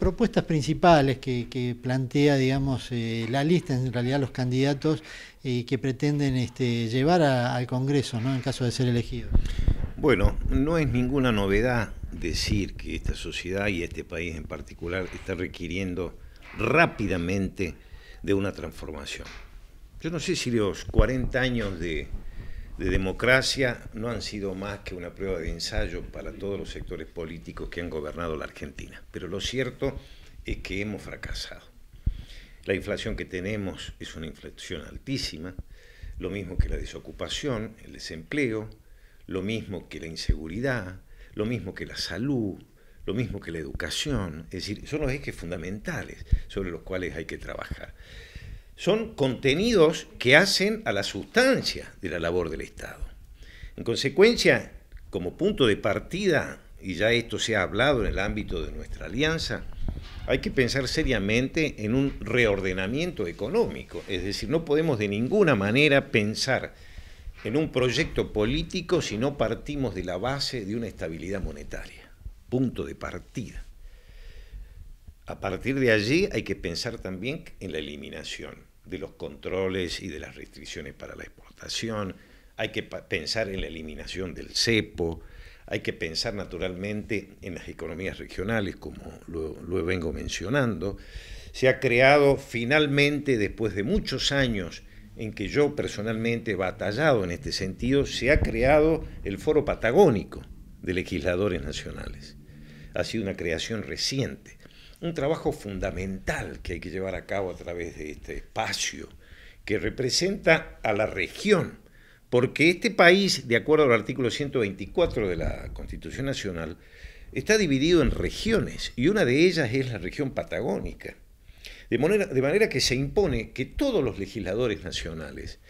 propuestas principales que, plantea, digamos, eh, la lista, en realidad los candidatos eh, que pretenden este, llevar al Congreso, ¿no? En caso de ser elegidos. Bueno, no es ninguna novedad decir que esta sociedad y este país en particular está requiriendo rápidamente de una transformación. Yo no sé si los 40 años de de democracia no han sido más que una prueba de ensayo para todos los sectores políticos que han gobernado la Argentina. Pero lo cierto es que hemos fracasado. La inflación que tenemos es una inflación altísima, lo mismo que la desocupación, el desempleo, lo mismo que la inseguridad, lo mismo que la salud, lo mismo que la educación. Es decir, son los ejes fundamentales sobre los cuales hay que trabajar son contenidos que hacen a la sustancia de la labor del Estado. En consecuencia, como punto de partida, y ya esto se ha hablado en el ámbito de nuestra alianza, hay que pensar seriamente en un reordenamiento económico. Es decir, no podemos de ninguna manera pensar en un proyecto político si no partimos de la base de una estabilidad monetaria. Punto de partida. A partir de allí hay que pensar también en la eliminación de los controles y de las restricciones para la exportación, hay que pensar en la eliminación del cepo, hay que pensar naturalmente en las economías regionales, como lo, vengo mencionando. Se ha creado finalmente, después de muchos años, en que yo personalmente he batallado en este sentido, se ha creado el Foro Patagónico de Legisladores Nacionales. Ha sido una creación reciente un trabajo fundamental que hay que llevar a cabo a través de este espacio, que representa a la región, porque este país, de acuerdo al artículo 124 de la Constitución Nacional, está dividido en regiones, y una de ellas es la región patagónica. De manera, de manera que se impone que todos los legisladores nacionales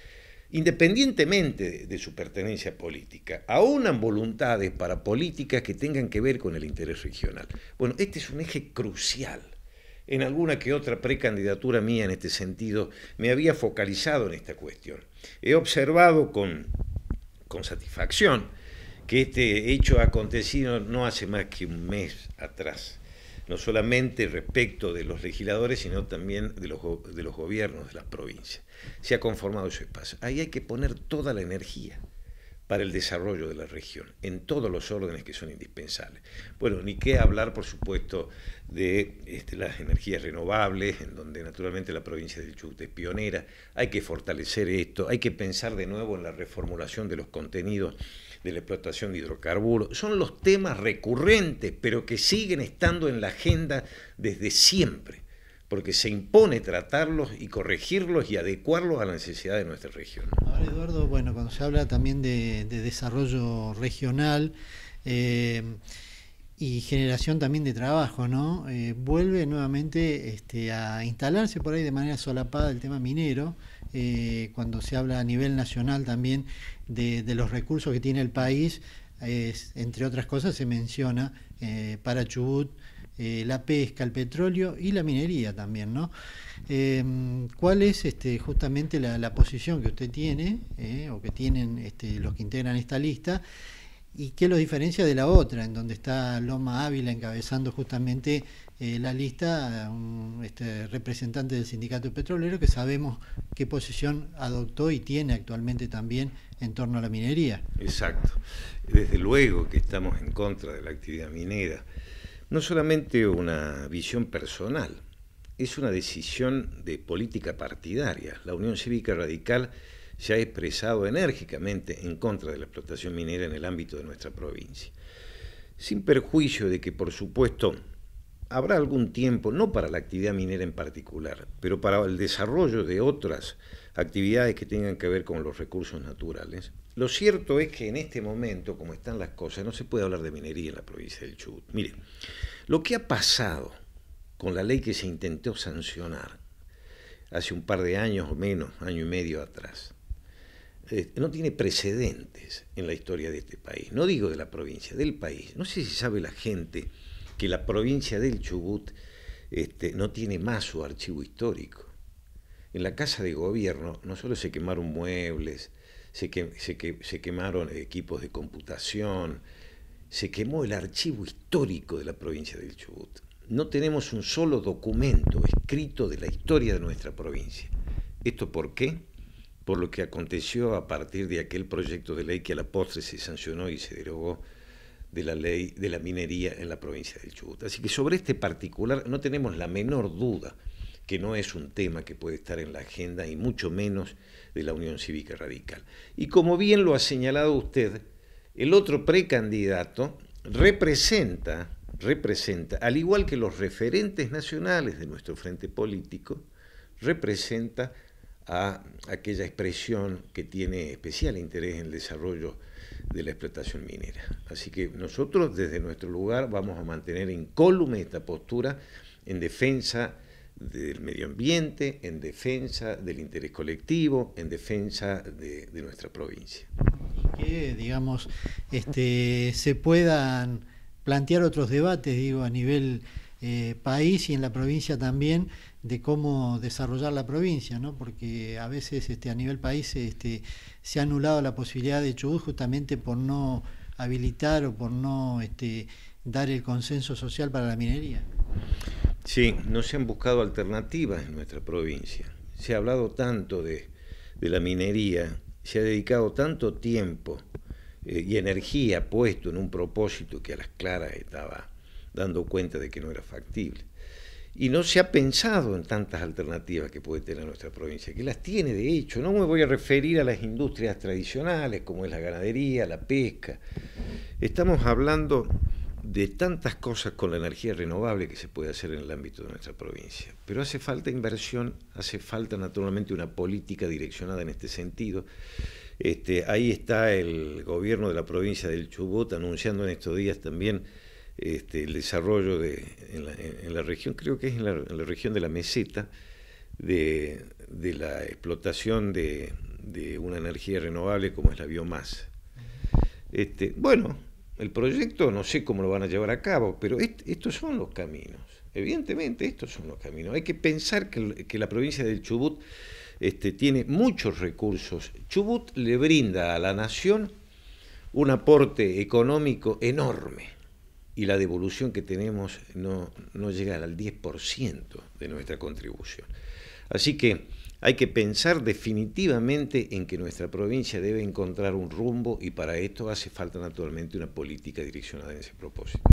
independientemente de, su pertenencia política, aunan voluntades para políticas que tengan que ver con el interés regional. Bueno, este es un eje crucial. En alguna que otra precandidatura mía en este sentido me había focalizado en esta cuestión. He observado con, con satisfacción que este hecho ha acontecido no hace más que un mes atrás no solamente respecto de los legisladores, sino también de los, de los gobiernos de las provincias. Se ha conformado ese espacio. Ahí hay que poner toda la energía para el desarrollo de la región, en todos los órdenes que son indispensables. Bueno, ni qué hablar, por supuesto, de este, las energías renovables, en donde naturalmente la provincia del Chubut es pionera. Hay que fortalecer esto, hay que pensar de nuevo en la reformulación de los contenidos de la explotación de hidrocarburos. Son los temas recurrentes, pero que siguen estando en la agenda desde siempre, porque se impone tratarlos y corregirlos y adecuarlos a la necesidad de nuestra región. Ahora, Eduardo, bueno, cuando se habla también de, desarrollo regional, eh, y generación también de trabajo, ¿no? Eh, vuelve nuevamente este, a instalarse por ahí de manera solapada el tema minero, eh, cuando se habla a nivel nacional también de, los recursos que tiene el país, entre otras cosas se menciona eh, para Chubut, la pesca, el petróleo y la minería también, ¿no? Em, ¿Cuál es este, justamente la, posición que usted tiene o que tienen este, los que integran esta lista? y qué los diferencia de la otra, en donde está Loma Ávila encabezando justamente eh, la lista, un este, representante del sindicato petrolero que sabemos qué posición adoptó y tiene actualmente también en torno a la minería. Exacto. Desde luego que estamos en contra de la actividad minera. No solamente una visión personal, es una decisión de política partidaria. La Unión Cívica Radical se ha expresado enérgicamente en contra de la explotación minera en el ámbito de nuestra provincia. Sin perjuicio de que, por supuesto, habrá algún tiempo, no para la actividad minera en particular, pero para el desarrollo de otras actividades que tengan que ver con los recursos naturales. Lo cierto es que en este momento, como están las cosas, no se puede hablar de minería en la provincia del Chubut. Mire, lo que ha pasado con la ley que se intentó sancionar hace un par de años o menos, año y medio atrás, eh, no tiene precedentes en la historia de este país. No digo de la provincia, del país. No sé si sabe la gente que la provincia del Chubut este, no tiene más su archivo histórico. En la casa de gobierno no solo se quemaron muebles, se quemaron equipos de computación, se quemó el archivo histórico de la provincia del Chubut. No tenemos un solo documento escrito de la historia de nuestra provincia. ¿Esto por qué? por lo que aconteció a partir de aquel proyecto de ley que a la postre se sancionó y se derogó de la ley de la minería en la provincia del Chubut. Así que sobre este particular no tenemos la menor duda que no es un tema que puede estar en la agenda y mucho menos de la Unión Cívica Radical. Y como bien lo ha señalado usted, el otro precandidato representa, representa, al igual que los referentes nacionales de nuestro frente político, representa a aquella expresión que tiene especial interés en el desarrollo de la explotación minera. Así que nosotros desde nuestro lugar vamos a mantener incólume esta postura en defensa del medio ambiente, en defensa del interés colectivo, en defensa de, nuestra provincia. Y que, digamos, este, se puedan plantear otros debates, digo, a nivel eh, país y en la provincia también, de cómo desarrollar la provincia, ¿no? porque a veces este, a nivel país este, se ha anulado la posibilidad de Chubut justamente por no habilitar o por no este, dar el consenso social para la minería. Sí, no se han buscado alternativas en nuestra provincia. Se ha hablado tanto de, la minería, se ha dedicado tanto tiempo eh, y energía puesto en un propósito que a las claras estaba dando cuenta de que no era factible y no se ha pensado en tantas alternativas que puede tener nuestra provincia, que las tiene de hecho. No me voy a referir a las industrias tradicionales como es la ganadería, la pesca. Estamos hablando de tantas cosas con la energía renovable que se puede hacer en el ámbito de nuestra provincia. Pero hace falta inversión, hace falta naturalmente una política direccionada en este sentido. Este, ahí está el gobierno de la provincia del Chubut anunciando en estos días también este, el desarrollo de, en, la, región, creo que es en la, región de la meseta, de, la explotación de, una energía renovable como es la biomasa. Este, bueno, el proyecto no sé cómo lo van a llevar a cabo, pero estos son los caminos. Evidentemente, estos son los caminos. Hay que pensar que, la provincia del Chubut este, tiene muchos recursos. Chubut le brinda a la nación un aporte económico enorme y la devolución que tenemos no, no llega al 10% de nuestra contribución. Así que hay que pensar definitivamente en que nuestra provincia debe encontrar un rumbo y para esto hace falta naturalmente una política direccionada en ese propósito.